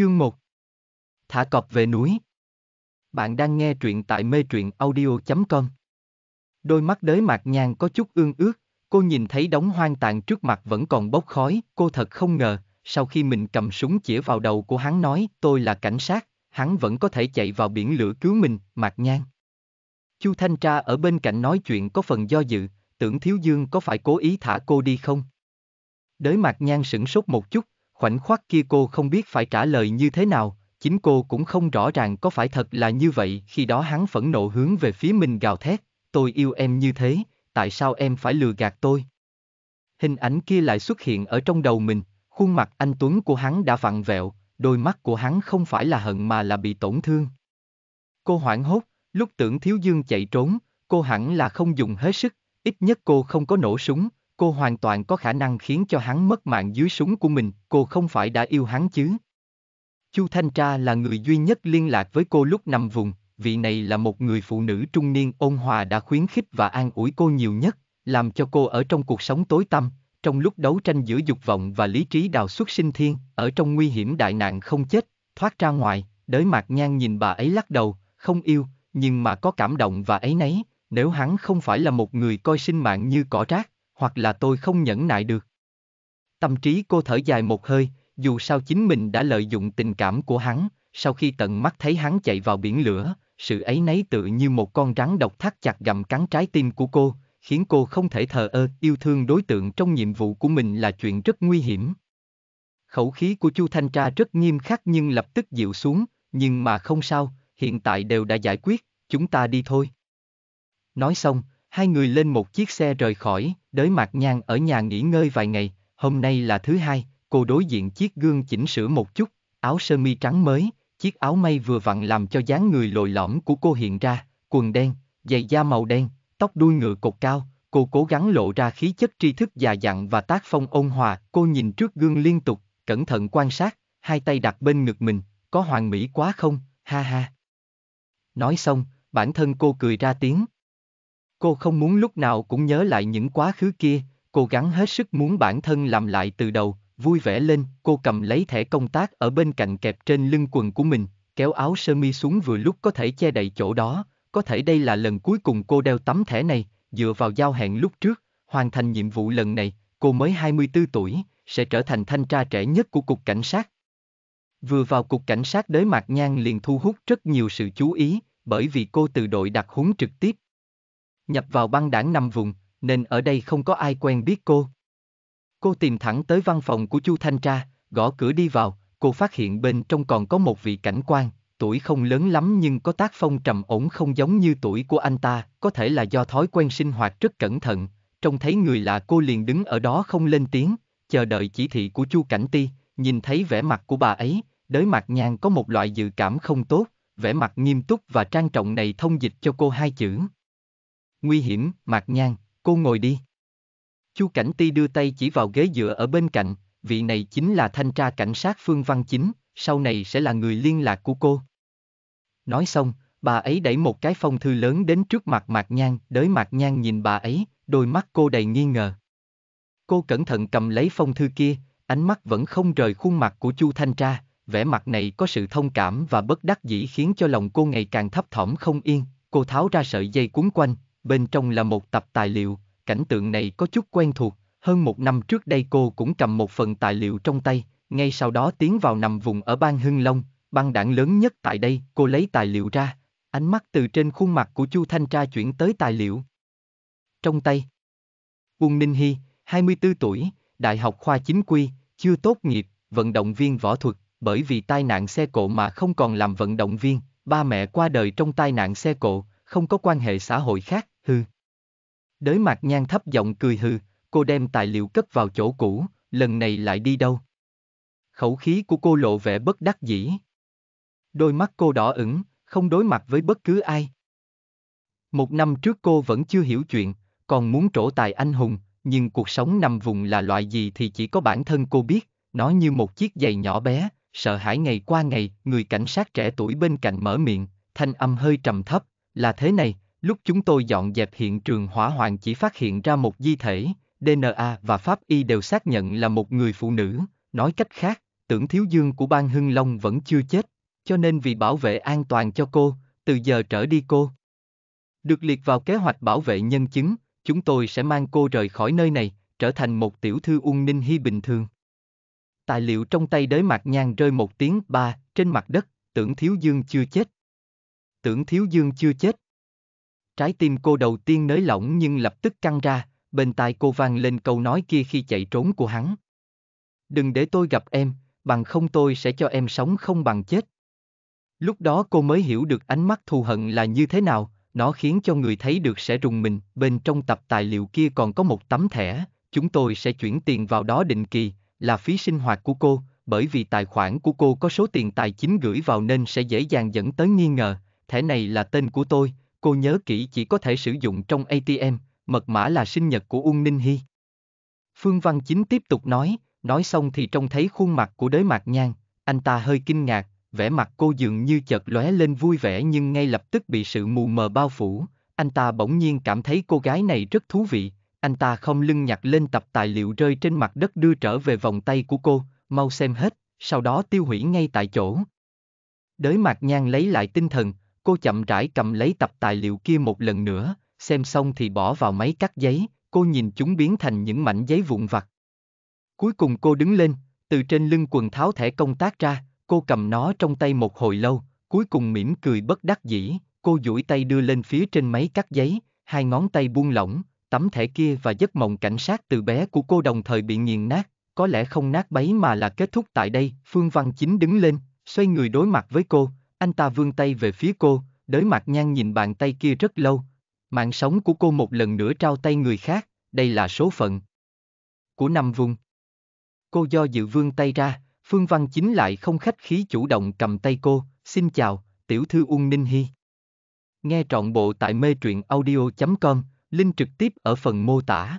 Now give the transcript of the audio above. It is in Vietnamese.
Chương 1 Thả cọp về núi Bạn đang nghe truyện tại mê truyện audio.com Đôi mắt đới mạc nhang có chút ương ước, cô nhìn thấy đống hoang tàn trước mặt vẫn còn bốc khói, cô thật không ngờ, sau khi mình cầm súng chĩa vào đầu của hắn nói tôi là cảnh sát, hắn vẫn có thể chạy vào biển lửa cứu mình, mạc nhang. Chu Thanh Tra ở bên cạnh nói chuyện có phần do dự, tưởng Thiếu Dương có phải cố ý thả cô đi không? Đới mạc nhang sửng sốt một chút, Khoảnh khắc kia cô không biết phải trả lời như thế nào, chính cô cũng không rõ ràng có phải thật là như vậy khi đó hắn phẫn nộ hướng về phía mình gào thét, tôi yêu em như thế, tại sao em phải lừa gạt tôi? Hình ảnh kia lại xuất hiện ở trong đầu mình, khuôn mặt anh Tuấn của hắn đã vặn vẹo, đôi mắt của hắn không phải là hận mà là bị tổn thương. Cô hoảng hốt, lúc tưởng Thiếu Dương chạy trốn, cô hẳn là không dùng hết sức, ít nhất cô không có nổ súng, cô hoàn toàn có khả năng khiến cho hắn mất mạng dưới súng của mình, cô không phải đã yêu hắn chứ. Chu Thanh Tra là người duy nhất liên lạc với cô lúc nằm vùng, vị này là một người phụ nữ trung niên ôn hòa đã khuyến khích và an ủi cô nhiều nhất, làm cho cô ở trong cuộc sống tối tăm, trong lúc đấu tranh giữa dục vọng và lý trí đào xuất sinh thiên, ở trong nguy hiểm đại nạn không chết, thoát ra ngoài, đới mạc nhan nhìn bà ấy lắc đầu, không yêu, nhưng mà có cảm động và ấy nấy, nếu hắn không phải là một người coi sinh mạng như cỏ rác, hoặc là tôi không nhẫn nại được. Tâm trí cô thở dài một hơi, dù sao chính mình đã lợi dụng tình cảm của hắn, sau khi tận mắt thấy hắn chạy vào biển lửa, sự ấy nấy tự như một con rắn độc thắt chặt gặm cắn trái tim của cô, khiến cô không thể thờ ơ, yêu thương đối tượng trong nhiệm vụ của mình là chuyện rất nguy hiểm. Khẩu khí của Chu Thanh Tra rất nghiêm khắc nhưng lập tức dịu xuống, nhưng mà không sao, hiện tại đều đã giải quyết, chúng ta đi thôi. Nói xong, Hai người lên một chiếc xe rời khỏi, đới mặt nhan ở nhà nghỉ ngơi vài ngày, hôm nay là thứ hai, cô đối diện chiếc gương chỉnh sửa một chút, áo sơ mi trắng mới, chiếc áo may vừa vặn làm cho dáng người lồi lõm của cô hiện ra, quần đen, giày da màu đen, tóc đuôi ngựa cột cao, cô cố gắng lộ ra khí chất tri thức già dặn và tác phong ôn hòa, cô nhìn trước gương liên tục, cẩn thận quan sát, hai tay đặt bên ngực mình, có hoàng mỹ quá không, ha ha. Nói xong, bản thân cô cười ra tiếng. Cô không muốn lúc nào cũng nhớ lại những quá khứ kia, cô gắng hết sức muốn bản thân làm lại từ đầu, vui vẻ lên, cô cầm lấy thẻ công tác ở bên cạnh kẹp trên lưng quần của mình, kéo áo sơ mi xuống vừa lúc có thể che đậy chỗ đó, có thể đây là lần cuối cùng cô đeo tấm thẻ này, dựa vào giao hẹn lúc trước, hoàn thành nhiệm vụ lần này, cô mới 24 tuổi, sẽ trở thành thanh tra trẻ nhất của cục cảnh sát. Vừa vào cục cảnh sát đới Mạc Nhan liền thu hút rất nhiều sự chú ý, bởi vì cô từ đội đặc huấn trực tiếp, nhập vào băng đảng năm vùng, nên ở đây không có ai quen biết cô. Cô tìm thẳng tới văn phòng của Chu Thanh Tra, gõ cửa đi vào, cô phát hiện bên trong còn có một vị cảnh quan, tuổi không lớn lắm nhưng có tác phong trầm ổn không giống như tuổi của anh ta, có thể là do thói quen sinh hoạt rất cẩn thận, trông thấy người lạ cô liền đứng ở đó không lên tiếng, chờ đợi chỉ thị của Chu Cảnh Ti, nhìn thấy vẻ mặt của bà ấy, đới mặt nhang có một loại dự cảm không tốt, vẻ mặt nghiêm túc và trang trọng này thông dịch cho cô hai chữ, nguy hiểm, mạc nhang, cô ngồi đi. Chu Cảnh Ti đưa tay chỉ vào ghế dựa ở bên cạnh, vị này chính là thanh tra cảnh sát Phương Văn Chính, sau này sẽ là người liên lạc của cô. Nói xong, bà ấy đẩy một cái phong thư lớn đến trước mặt Mạc nhang, đới Mạc nhang nhìn bà ấy, đôi mắt cô đầy nghi ngờ. Cô cẩn thận cầm lấy phong thư kia, ánh mắt vẫn không rời khuôn mặt của Chu Thanh Tra, vẻ mặt này có sự thông cảm và bất đắc dĩ khiến cho lòng cô ngày càng thấp thỏm không yên, cô tháo ra sợi dây cuốn quanh, bên trong là một tập tài liệu, cảnh tượng này có chút quen thuộc, hơn một năm trước đây cô cũng cầm một phần tài liệu trong tay, ngay sau đó tiến vào nằm vùng ở bang Hưng Long, băng đảng lớn nhất tại đây, cô lấy tài liệu ra, ánh mắt từ trên khuôn mặt của Chu Thanh Tra chuyển tới tài liệu. Trong tay, Uông Ninh Hy, 24 tuổi, đại học khoa chính quy, chưa tốt nghiệp, vận động viên võ thuật, bởi vì tai nạn xe cộ mà không còn làm vận động viên, ba mẹ qua đời trong tai nạn xe cộ, không có quan hệ xã hội khác, hư. Đới mặt nhan thấp giọng cười hư, cô đem tài liệu cất vào chỗ cũ, lần này lại đi đâu? Khẩu khí của cô lộ vẻ bất đắc dĩ. Đôi mắt cô đỏ ửng, không đối mặt với bất cứ ai. Một năm trước cô vẫn chưa hiểu chuyện, còn muốn trổ tài anh hùng, nhưng cuộc sống nằm vùng là loại gì thì chỉ có bản thân cô biết, nó như một chiếc giày nhỏ bé, sợ hãi ngày qua ngày, người cảnh sát trẻ tuổi bên cạnh mở miệng, thanh âm hơi trầm thấp, là thế này, Lúc chúng tôi dọn dẹp hiện trường hỏa hoạn chỉ phát hiện ra một di thể, DNA và pháp y đều xác nhận là một người phụ nữ, nói cách khác, tưởng thiếu dương của ban Hưng Long vẫn chưa chết, cho nên vì bảo vệ an toàn cho cô, từ giờ trở đi cô. Được liệt vào kế hoạch bảo vệ nhân chứng, chúng tôi sẽ mang cô rời khỏi nơi này, trở thành một tiểu thư ung ninh hy bình thường. Tài liệu trong tay đới mặt nhan rơi một tiếng ba trên mặt đất, tưởng thiếu dương chưa chết. Tưởng thiếu dương chưa chết. Trái tim cô đầu tiên nới lỏng nhưng lập tức căng ra, bên tai cô vang lên câu nói kia khi chạy trốn của hắn. Đừng để tôi gặp em, bằng không tôi sẽ cho em sống không bằng chết. Lúc đó cô mới hiểu được ánh mắt thù hận là như thế nào, nó khiến cho người thấy được sẽ rùng mình. Bên trong tập tài liệu kia còn có một tấm thẻ, chúng tôi sẽ chuyển tiền vào đó định kỳ, là phí sinh hoạt của cô, bởi vì tài khoản của cô có số tiền tài chính gửi vào nên sẽ dễ dàng dẫn tới nghi ngờ. Thẻ này là tên của tôi, cô nhớ kỹ chỉ có thể sử dụng trong ATM, mật mã là sinh nhật của Uông Ninh Hy. Phương Văn Chính tiếp tục nói, nói xong thì trông thấy khuôn mặt của đới mạc nhan, anh ta hơi kinh ngạc, vẻ mặt cô dường như chợt lóe lên vui vẻ nhưng ngay lập tức bị sự mù mờ bao phủ, anh ta bỗng nhiên cảm thấy cô gái này rất thú vị, anh ta không lưng nhặt lên tập tài liệu rơi trên mặt đất đưa trở về vòng tay của cô, mau xem hết, sau đó tiêu hủy ngay tại chỗ. Đới mạc nhan lấy lại tinh thần, cô chậm rãi cầm lấy tập tài liệu kia một lần nữa, xem xong thì bỏ vào máy cắt giấy, cô nhìn chúng biến thành những mảnh giấy vụn vặt. Cuối cùng cô đứng lên, từ trên lưng quần tháo thẻ công tác ra, cô cầm nó trong tay một hồi lâu, cuối cùng mỉm cười bất đắc dĩ, cô duỗi tay đưa lên phía trên máy cắt giấy, hai ngón tay buông lỏng, tấm thẻ kia và giấc mộng cảnh sát từ bé của cô đồng thời bị nghiền nát, có lẽ không nát bấy mà là kết thúc tại đây, Phương Văn Chính đứng lên, xoay người đối mặt với cô, anh ta vươn tay về phía cô, đới mặt nhan nhìn bàn tay kia rất lâu. Mạng sống của cô một lần nữa trao tay người khác, đây là số phận. Của năm vùng. Cô do dự vươn tay ra, Phương Văn Chính lại không khách khí chủ động cầm tay cô, xin chào, tiểu thư Ung Ninh Hy. Nghe trọn bộ tại mê truyện audio.com, link trực tiếp ở phần mô tả.